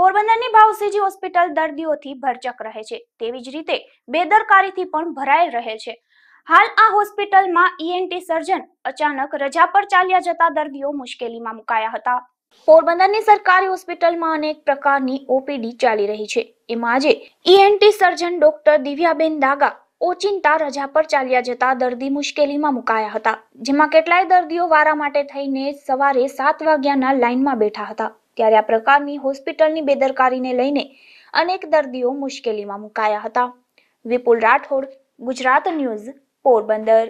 પોરબંદરની ભાવસીજી હોસ્પિટલ દર્દીઓથી ભરચક રહે છે તેવી જ રીતે બેદરકારીથી પણ ભરાઈ રહે છે હાલ આ હોસ્પિટલમાં ઈએનટી સર્જન અચાનક રજા પર ચાલ્યા જતા દર્દીઓ મુશ્કેલીમાં મુકાયા હતા પોરબંદરની સરકારી હોસ્પિટલમાં અનેક પ્રકારની ઓપીડી ચાલી રહી છે એમાં આજે ઈએનટી સર્જન ડોક્ટર દિવ્યાબેન દાગા ઓચિંતા રજા પર ચાલ્યા જતા દર્દી મુશ્કેલીમાં મુકાયા હતા જેમાં કેટલાય દર્દીઓ વારા માટે થઈને સવારે સાત વાગ્યાના લાઇનમાં બેઠા હતા ત્યારે આ પ્રકારની હોસ્પિટલની બેદરકારીને લઈને અનેક દર્દીઓ મુશ્કેલીમાં મુકાયા હતા વિપુલ રાઠોડ ગુજરાત ન્યૂઝ પોરબંદર